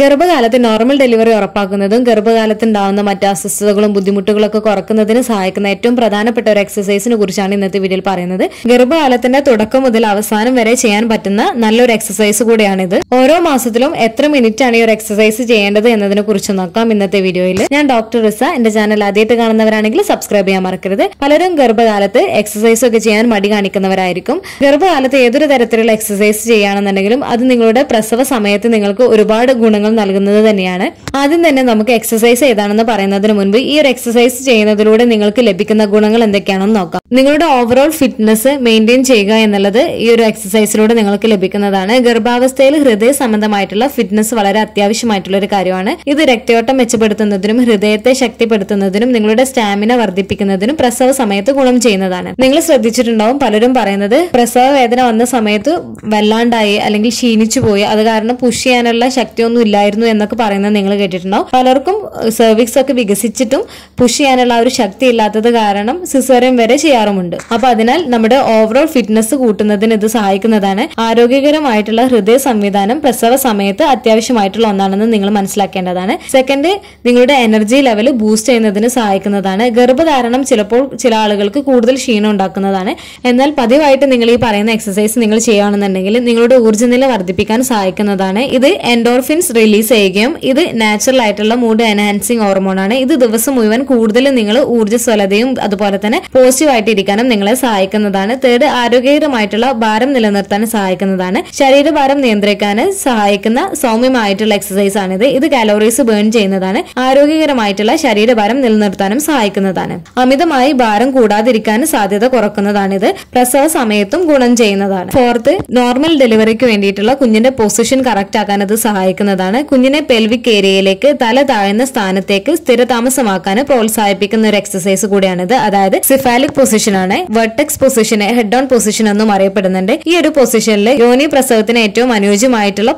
ഗർഭകാലത്ത് normal delivery ഉറപ്പാക്കുന്നതും ഗർഭകാലത്തുണ്ടാവുന്ന മറ്റ് അസ്വസ്ഥതകളും ബുദ്ധിമുട്ടുകളൊക്കെ കുറക്കുന്നതിന് സഹായിക്കുന്ന ഏറ്റവും പ്രധാനപ്പെട്ട ഒരു എക്സസൈസിനെ കുറിച്ചാണ് ഇന്നത്തെ വീഡിയോയിൽ പറയുന്നത് ഗർഭകാലത്തിന്റെ തുടക്കം മുതൽ അവസാനം വരെ ചെയ്യാൻ പറ്റുന്ന നല്ലൊരു എക്സസൈസ് കൂടിയാണിത് ഓരോ മാസത്തിലും എത്ര മിനിറ്റ് ആണ് ഈ ഒരു എക്സസൈസ് ചെയ്യേണ്ടത് എന്നതിനെ കുറിച്ച് നോക്കാം ഇന്നത്തെ വീഡിയോയിൽ ഞാൻ ഡോക്ടർ റിസ എന്റെ ചാനൽ ആദ്യമായിട്ട് കാണുന്നവരാണെങ്കിൽ സബ്സ്ക്രൈബ് ചെയ്യാൻ മറക്കരുത് പലരും ഗർഭകാലത്ത് എക്സസൈസ് ഒക്കെ ചെയ്യാൻ മടി കാണിക്കുന്നവരായിരിക്കും ഗർഭകാലത്ത് ഏതൊരു തരത്തിലുള്ള എക്സസൈസ് ചെയ്യുകയാണെന്നുണ്ടെങ്കിലും അത് നിങ്ങളുടെ പ്രസവ സമയത്ത് നിങ്ങൾക്ക് ഒരുപാട് ഗുണങ്ങൾ നിർദ്ദേശങ്ങൾ നൽകുന്നത് തന്നെയാണ് ആദ്യം തന്നെ നമുക്ക് എക്സസൈസ് ഏതാണെന്ന് പറയുന്നതിന് മുൻപ് ഈ ഒരു എക്സസൈസ് ചെയ്യുന്നതിലൂടെ നിങ്ങൾക്ക് ലഭിക്കുന്ന ഗുണങ്ങൾ എന്തൊക്കെയാണെന്ന് നോക്കാം നിങ്ങളുടെ ഓവറോൾ ഫിറ്റ്നസ് മെയിൻറ്റെയിൻ ചെയ്യുക എന്നുള്ളത് ഈ ഒരു എക്സസൈസിലൂടെ നിങ്ങൾക്ക് ലഭിക്കുന്നതാണ് ഗർഭാവസ്ഥയിൽ ഹൃദയ സംബന്ധമായിട്ടുള്ള ഫിറ്റ്നസ് വളരെ അത്യാവശ്യമായിട്ടുള്ള ഒരു കാര്യമാണ് ഇത് രക്തയോട്ടം മെച്ചപ്പെടുത്തുന്നതിനും ഹൃദയത്തെ ശക്തിപ്പെടുത്തുന്നതിനും നിങ്ങളുടെ സ്റ്റാമിന വർദ്ധിപ്പിക്കുന്നതിനും പ്രസവ സമയത്ത് ഗുണം ചെയ്യുന്നതാണ് നിങ്ങൾ ശ്രദ്ധിച്ചിട്ടുണ്ടാവും പലരും പറയുന്നത് പ്രസവ വേദന വന്ന സമയത്ത് വല്ലാണ്ടായി അല്ലെങ്കിൽ ക്ഷീണിച്ചു പോയി അത് കാരണം പുഷ് ചെയ്യാനുള്ള ശക്തിയൊന്നും ഇല്ലായിരുന്നു എന്നൊക്കെ പറയുന്നത് നിങ്ങൾ കേട്ടിട്ടുണ്ടാവും പലർക്കും സർവീസ് ഒക്കെ വികസിച്ചിട്ടും പുഷ് ചെയ്യാനുള്ള ഒരു ശക്തി ഇല്ലാത്തത് കാരണം സിസേറിയം വരെ ചെയ്യാം ചെയ്യാറുമുണ്ട് അപ്പൊ അതിനാൽ നമ്മുടെ ഓവറോൾ ഫിറ്റ്നസ് കൂട്ടുന്നതിന് ഇത് സഹായിക്കുന്നതാണ് ആരോഗ്യകരമായിട്ടുള്ള ഹൃദയ സംവിധാനം പ്രസവ സമയത്ത് അത്യാവശ്യമായിട്ടുള്ള ഒന്നാണെന്ന് നിങ്ങൾ മനസ്സിലാക്കേണ്ടതാണ് സെക്കൻഡ് നിങ്ങളുടെ എനർജി ലെവൽ ബൂസ്റ്റ് ചെയ്യുന്നതിന് സഹായിക്കുന്നതാണ് ഗർഭധാരണം ചിലപ്പോൾ ചില ആളുകൾക്ക് കൂടുതൽ ക്ഷീണം ഉണ്ടാക്കുന്നതാണ് എന്നാൽ പതിവായിട്ട് നിങ്ങൾ ഈ പറയുന്ന എക്സസൈസ് നിങ്ങൾ ചെയ്യുകയാണെന്നുണ്ടെങ്കിൽ നിങ്ങളുടെ ഊർജ്ജ നില വർദ്ധിപ്പിക്കാൻ സഹായിക്കുന്നതാണ് ഇത് എൻഡോർഫിൻസ് റിലീസ് ചെയ്യുകയും ഇത് നാച്ചുറൽ ആയിട്ടുള്ള മൂഡ് എൻഹാൻസിങ് ഹോർമോണാണ് ഇത് ദിവസം മുഴുവൻ കൂടുതൽ നിങ്ങൾ ഊർജ്ജസ്വലതയും അതുപോലെ തന്നെ പോസിറ്റീവ് മുന്നോട്ടിരിക്കാനും നിങ്ങളെ സഹായിക്കുന്നതാണ് തേർഡ് ആരോഗ്യകരമായിട്ടുള്ള ഭാരം നിലനിർത്താൻ സഹായിക്കുന്നതാണ് ശരീരഭാരം നിയന്ത്രിക്കാൻ സഹായിക്കുന്ന സൗമ്യമായിട്ടുള്ള എക്സസൈസ് ആണിത് ഇത് കാലോറീസ് ബേൺ ചെയ്യുന്നതാണ് ആരോഗ്യകരമായിട്ടുള്ള ശരീരഭാരം നിലനിർത്താനും സഹായിക്കുന്നതാണ് അമിതമായി ഭാരം കൂടാതിരിക്കാൻ സാധ്യത കുറക്കുന്നതാണിത് പ്രസവ സമയത്തും ഗുണം ചെയ്യുന്നതാണ് ഫോർത്ത് നോർമൽ ഡെലിവറിക്ക് വേണ്ടിയിട്ടുള്ള കുഞ്ഞിന്റെ പൊസിഷൻ കറക്റ്റ് ആക്കാൻ ഇത് സഹായിക്കുന്നതാണ് കുഞ്ഞിനെ പെൽവിക് ഏരിയയിലേക്ക് തല താഴ്ന്ന സ്ഥാനത്തേക്ക് സ്ഥിരതാമസമാക്കാൻ പ്രോത്സാഹിപ്പിക്കുന്ന ഒരു എക്സസൈസ് കൂടിയാണിത് അതായത് സിഫാലിക് പൊസിഷൻ പൊസിഷനാണ് വെർട്ടെക്സ് പൊസിഷനെ ഹെഡ് ഓൺ പൊസിഷൻ എന്നും അറിയപ്പെടുന്നുണ്ട് ഈ ഒരു പൊസിഷനിൽ യോനി പ്രസവത്തിന് ഏറ്റവും അനുയോജ്യമായിട്ടുള്ള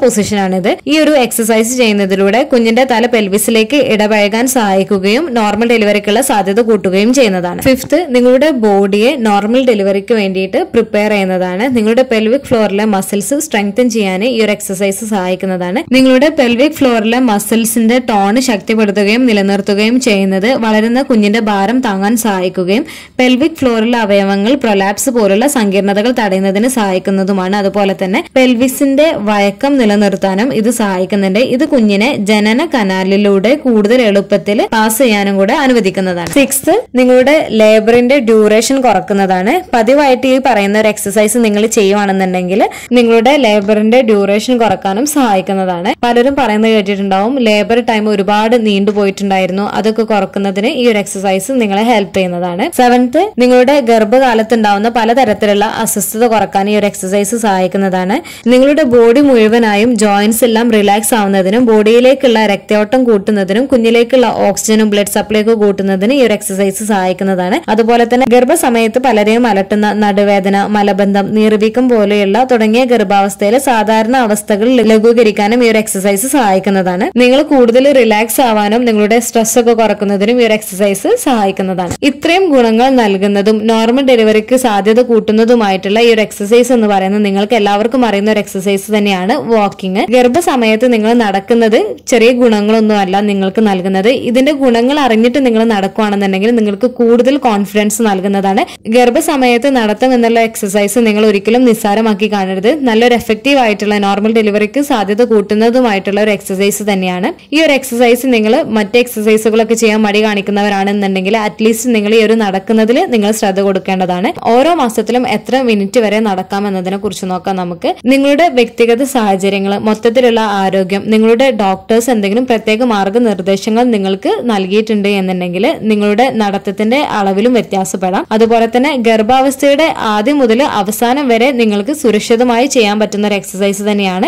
ഇത് ഈ ഒരു എക്സസൈസ് ചെയ്യുന്നതിലൂടെ കുഞ്ഞിന്റെ തല പെൽവിസിലേക്ക് ഇടപഴകാൻ സഹായിക്കുകയും നോർമൽ ഡെലിവറിക്കുള്ള സാധ്യത കൂട്ടുകയും ചെയ്യുന്നതാണ് ഫിഫ്ത്ത് നിങ്ങളുടെ ബോഡിയെ നോർമൽ ഡെലിവറിക്ക് വേണ്ടിയിട്ട് പ്രിപ്പയർ ചെയ്യുന്നതാണ് നിങ്ങളുടെ പെൽവിക് ഫ്ലോറിലെ മസിൽസ് സ്ട്രെങ്തൻ ചെയ്യാൻ ഈ ഒരു എക്സസൈസ് സഹായിക്കുന്നതാണ് നിങ്ങളുടെ പെൽവിക് ഫ്ലോറിലെ മസിൽസിന്റെ ടോൺ ശക്തിപ്പെടുത്തുകയും നിലനിർത്തുകയും ചെയ്യുന്നത് വളരുന്ന കുഞ്ഞിന്റെ ഭാരം താങ്ങാൻ സഹായിക്കുകയും പെൽവിക് ഫ്ലോർ പോലുള്ള അവയവങ്ങൾ പ്രൊലാപ്സ് പോലുള്ള സങ്കീർണതകൾ തടയുന്നതിന് സഹായിക്കുന്നതുമാണ് അതുപോലെ തന്നെ പെൽവിസിന്റെ വയക്കം നിലനിർത്താനും ഇത് സഹായിക്കുന്നുണ്ട് ഇത് കുഞ്ഞിനെ ജനന കനാലിലൂടെ കൂടുതൽ എളുപ്പത്തിൽ പാസ് ചെയ്യാനും കൂടെ അനുവദിക്കുന്നതാണ് സിക്സ് നിങ്ങളുടെ ലേബറിന്റെ ഡ്യൂറേഷൻ കുറക്കുന്നതാണ് പതിവായിട്ട് ഈ പറയുന്ന ഒരു എക്സസൈസ് നിങ്ങൾ ചെയ്യുവാണെന്നുണ്ടെങ്കിൽ നിങ്ങളുടെ ലേബറിന്റെ ഡ്യൂറേഷൻ കുറക്കാനും സഹായിക്കുന്നതാണ് പലരും പറയുന്നത് കേട്ടിട്ടുണ്ടാവും ലേബർ ടൈം ഒരുപാട് നീണ്ടുപോയിട്ടുണ്ടായിരുന്നു അതൊക്കെ കുറക്കുന്നതിന് ഈ ഒരു എക്സസൈസ് നിങ്ങളെ ഹെൽപ്പ് ചെയ്യുന്നതാണ് സെവൻത്ത് നിങ്ങൾ നിങ്ങളുടെ ഉണ്ടാവുന്ന പലതരത്തിലുള്ള അസ്വസ്ഥത കുറക്കാൻ ഈ ഒരു എക്സസൈസ് സഹായിക്കുന്നതാണ് നിങ്ങളുടെ ബോഡി മുഴുവനായും ജോയിന്റ്സ് എല്ലാം റിലാക്സ് ആവുന്നതിനും ബോഡിയിലേക്കുള്ള രക്തയോട്ടം കൂട്ടുന്നതിനും കുഞ്ഞിലേക്കുള്ള ഓക്സിജനും ബ്ലഡ് സപ്ലൈക്ക് കൂട്ടുന്നതിനും ഈ ഒരു എക്സസൈസ് സഹായിക്കുന്നതാണ് അതുപോലെ തന്നെ ഗർഭസമയത്ത് പലരെയും അലട്ടുന്ന നടുവേദന മലബന്ധം നീർവീക്കം പോലെയുള്ള തുടങ്ങിയ ഗർഭാവസ്ഥയിലെ സാധാരണ അവസ്ഥകൾ ലഘൂകരിക്കാനും ഈ ഒരു എക്സസൈസ് സഹായിക്കുന്നതാണ് നിങ്ങൾ കൂടുതൽ റിലാക്സ് ആവാനും നിങ്ങളുടെ സ്ട്രെസ് ഒക്കെ കുറക്കുന്നതിനും ഈ ഒരു എക്സസൈസ് സഹായിക്കുന്നതാണ് ഇത്രയും ഗുണങ്ങൾ നൽകുന്നത് കൂട്ടുന്നതും നോർമൽ ഡെലിവറിക്ക് സാധ്യത കൂട്ടുന്നതുമായിട്ടുള്ള ഈ ഒരു എക്സസൈസ് എന്ന് പറയുന്നത് നിങ്ങൾക്ക് എല്ലാവർക്കും അറിയുന്ന ഒരു എക്സസൈസ് തന്നെയാണ് വാക്കിംഗ് ഗർഭസമയത്ത് നിങ്ങൾ നടക്കുന്നത് ചെറിയ ഗുണങ്ങളൊന്നും അല്ല നിങ്ങൾക്ക് നൽകുന്നത് ഇതിന്റെ ഗുണങ്ങൾ അറിഞ്ഞിട്ട് നിങ്ങൾ നടക്കുകയാണെന്നുണ്ടെങ്കിൽ നിങ്ങൾക്ക് കൂടുതൽ കോൺഫിഡൻസ് നൽകുന്നതാണ് ഗർഭസമയത്ത് നടത്തും എന്നുള്ള എക്സസൈസ് നിങ്ങൾ ഒരിക്കലും നിസ്സാരമാക്കി കാണരുത് നല്ലൊരു എഫക്റ്റീവ് ആയിട്ടുള്ള നോർമൽ ഡെലിവറിക്ക് സാധ്യത കൂട്ടുന്നതുമായിട്ടുള്ള ഒരു എക്സസൈസ് തന്നെയാണ് ഈ ഒരു എക്സസൈസ് നിങ്ങൾ മറ്റ് എക്സസൈസുകളൊക്കെ ചെയ്യാൻ മടി കാണിക്കുന്നവരാണെന്നുണ്ടെങ്കിൽ അറ്റ്ലീസ്റ്റ് നിങ്ങൾ ഈ ഒരു നടക്കുന്നതിൽ നിങ്ങൾ ശ്രദ്ധ കൊടുക്കേണ്ടതാണ് ഓരോ മാസത്തിലും എത്ര മിനിറ്റ് വരെ നടക്കാം എന്നതിനെ കുറിച്ച് നോക്കാം നമുക്ക് നിങ്ങളുടെ വ്യക്തിഗത സാഹചര്യങ്ങൾ മൊത്തത്തിലുള്ള ആരോഗ്യം നിങ്ങളുടെ ഡോക്ടേഴ്സ് എന്തെങ്കിലും പ്രത്യേക മാർഗനിർദ്ദേശങ്ങൾ നിങ്ങൾക്ക് നൽകിയിട്ടുണ്ട് എന്നുണ്ടെങ്കിൽ നിങ്ങളുടെ നടത്തത്തിന്റെ അളവിലും വ്യത്യാസപ്പെടാം അതുപോലെ തന്നെ ഗർഭാവസ്ഥയുടെ ആദ്യം മുതൽ അവസാനം വരെ നിങ്ങൾക്ക് സുരക്ഷിതമായി ചെയ്യാൻ പറ്റുന്ന ഒരു എക്സസൈസ് തന്നെയാണ്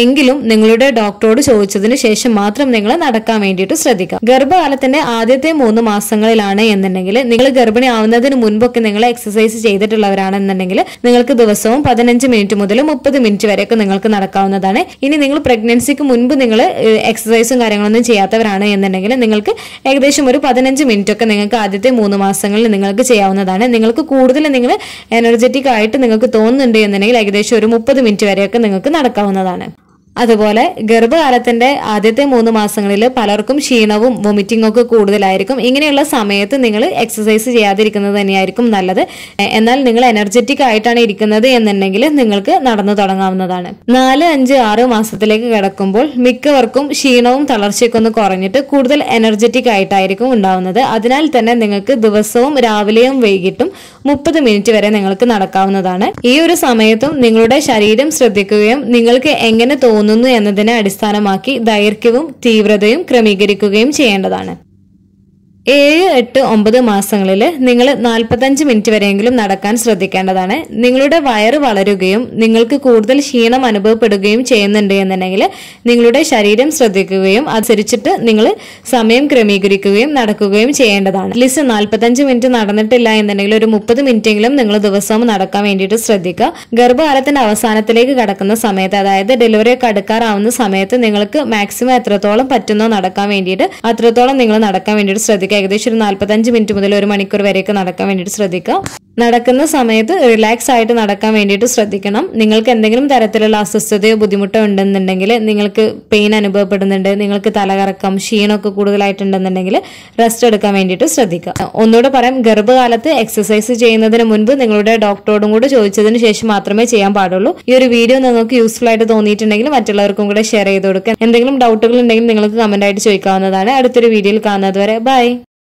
എങ്കിലും നിങ്ങളുടെ ഡോക്ടറോട് ചോദിച്ചതിന് ശേഷം മാത്രം നിങ്ങൾ നടക്കാൻ വേണ്ടിയിട്ട് ശ്രദ്ധിക്കുക ഗർഭകാലത്തിന്റെ ആദ്യത്തെ മൂന്ന് മാസങ്ങളിലാണ് എന്നുണ്ടെങ്കിൽ നിങ്ങൾ ഗർഭിണി ആവുന്നതിന് മുൻപൊക്കെ നിങ്ങൾ എക്സസൈസ് ചെയ്തിട്ടുള്ളവരാണെന്നുണ്ടെങ്കിൽ നിങ്ങൾക്ക് ദിവസവും പതിനഞ്ച് മിനിറ്റ് മുതൽ മുപ്പത് മിനിറ്റ് വരെയൊക്കെ നിങ്ങൾക്ക് നടക്കാവുന്നതാണ് ഇനി നിങ്ങൾ പ്രഗ്നൻസിക്ക് മുൻപ് നിങ്ങൾ എക്സസൈസും കാര്യങ്ങളൊന്നും ചെയ്യാത്തവരാണ് എന്നുണ്ടെങ്കിൽ നിങ്ങൾക്ക് ഏകദേശം ഒരു പതിനഞ്ച് മിനിറ്റ് ഒക്കെ നിങ്ങൾക്ക് ആദ്യത്തെ മൂന്ന് മാസങ്ങളിൽ നിങ്ങൾക്ക് ചെയ്യാവുന്നതാണ് നിങ്ങൾക്ക് കൂടുതൽ നിങ്ങൾ എനർജറ്റിക് ആയിട്ട് നിങ്ങൾക്ക് തോന്നുന്നുണ്ട് എന്നുണ്ടെങ്കിൽ ഏകദേശം ഒരു മുപ്പത് മിനിറ്റ് വരെയൊക്കെ നിങ്ങൾക്ക് നടക്കാവുന്നതാണ് അതുപോലെ ഗർഭകാലത്തിന്റെ ആദ്യത്തെ മൂന്ന് മാസങ്ങളിൽ പലർക്കും ക്ഷീണവും വൊമിറ്റിംഗ് ഒക്കെ കൂടുതലായിരിക്കും ഇങ്ങനെയുള്ള സമയത്ത് നിങ്ങൾ എക്സസൈസ് ചെയ്യാതിരിക്കുന്നത് തന്നെയായിരിക്കും നല്ലത് എന്നാൽ നിങ്ങൾ എനർജറ്റിക് ആയിട്ടാണ് ഇരിക്കുന്നത് എന്നുണ്ടെങ്കിൽ നിങ്ങൾക്ക് നടന്നു തുടങ്ങാവുന്നതാണ് നാല് അഞ്ച് ആറ് മാസത്തിലേക്ക് കിടക്കുമ്പോൾ മിക്കവർക്കും ക്ഷീണവും തളർച്ചയൊക്കെ ഒന്ന് കുറഞ്ഞിട്ട് കൂടുതൽ എനർജറ്റിക് ആയിട്ടായിരിക്കും ഉണ്ടാവുന്നത് അതിനാൽ തന്നെ നിങ്ങൾക്ക് ദിവസവും രാവിലെയും വൈകിട്ടും മുപ്പത് മിനിറ്റ് വരെ നിങ്ങൾക്ക് നടക്കാവുന്നതാണ് ഈ ഒരു സമയത്തും നിങ്ങളുടെ ശരീരം ശ്രദ്ധിക്കുകയും നിങ്ങൾക്ക് എങ്ങനെ തോന്നുന്നു എന്നതിനെ അടിസ്ഥാനമാക്കി ദൈർഘ്യവും തീവ്രതയും ക്രമീകരിക്കുകയും ചെയ്യേണ്ടതാണ് ഏഴ് എട്ട് ഒമ്പത് മാസങ്ങളിൽ നിങ്ങൾ നാൽപ്പത്തഞ്ച് മിനിറ്റ് വരെയെങ്കിലും നടക്കാൻ ശ്രദ്ധിക്കേണ്ടതാണ് നിങ്ങളുടെ വയറ് വളരുകയും നിങ്ങൾക്ക് കൂടുതൽ ക്ഷീണം അനുഭവപ്പെടുകയും ചെയ്യുന്നുണ്ട് എന്നുണ്ടെങ്കിൽ നിങ്ങളുടെ ശരീരം ശ്രദ്ധിക്കുകയും അനുസരിച്ചിട്ട് നിങ്ങൾ സമയം ക്രമീകരിക്കുകയും നടക്കുകയും ചെയ്യേണ്ടതാണ് അറ്റ്ലീസ്റ്റ് നാൽപ്പത്തഞ്ച് മിനിറ്റ് നടന്നിട്ടില്ല എന്നുണ്ടെങ്കിൽ ഒരു മുപ്പത് മിനിറ്റെങ്കിലും നിങ്ങൾ ദിവസവും നടക്കാൻ വേണ്ടിയിട്ട് ശ്രദ്ധിക്കുക ഗർഭകാലത്തിന്റെ അവസാനത്തിലേക്ക് കടക്കുന്ന സമയത്ത് അതായത് ഡെലിവറി ഒക്കെ അടുക്കാറാവുന്ന സമയത്ത് നിങ്ങൾക്ക് മാക്സിമം എത്രത്തോളം പറ്റുന്നോ നടക്കാൻ വേണ്ടിയിട്ട് അത്രത്തോളം നിങ്ങൾ നടക്കാൻ വേണ്ടിയിട്ട് ശ്രദ്ധിക്കുക ഏകദേശം ഒരു നാല്പത്തഞ്ച് മിനിറ്റ് മുതൽ ഒരു മണിക്കൂർ വരെയൊക്കെ നടക്കാൻ വേണ്ടിയിട്ട് ശ്രദ്ധിക്കുക നടക്കുന്ന സമയത്ത് റിലാക്സ് ആയിട്ട് നടക്കാൻ വേണ്ടിയിട്ട് ശ്രദ്ധിക്കണം നിങ്ങൾക്ക് എന്തെങ്കിലും തരത്തിലുള്ള അസ്വസ്ഥതയോ ബുദ്ധിമുട്ടോ ഉണ്ടെന്നുണ്ടെങ്കിൽ നിങ്ങൾക്ക് പെയിൻ അനുഭവപ്പെടുന്നുണ്ട് നിങ്ങൾക്ക് തലകറക്കം ക്ഷീണമൊക്കെ കൂടുതലായിട്ടുണ്ടെന്നുണ്ടെങ്കിൽ റെസ്റ്റ് എടുക്കാൻ വേണ്ടിയിട്ട് ശ്രദ്ധിക്കുക ഒന്നുകൂടെ പറയാം ഗർഭകാലത്ത് എക്സസൈസ് ചെയ്യുന്നതിന് മുൻപ് നിങ്ങളുടെ ഡോക്ടറോടും കൂടെ ചോദിച്ചതിന് ശേഷം മാത്രമേ ചെയ്യാൻ പാടുള്ളൂ ഈ ഒരു വീഡിയോ നിങ്ങൾക്ക് യൂസ്ഫുൾ ആയിട്ട് തോന്നിയിട്ടുണ്ടെങ്കിൽ മറ്റുള്ളവർക്കും കൂടെ ഷെയർ ചെയ്ത് കൊടുക്കുക എന്തെങ്കിലും ഡൗട്ടുകൾ ഉണ്ടെങ്കിൽ നിങ്ങൾക്ക് കമന്റ് ആയിട്ട് ചോദിക്കാവുന്നതാണ് അടുത്തൊരു വീഡിയോയിൽ കാണുന്നതുവരെ ബൈ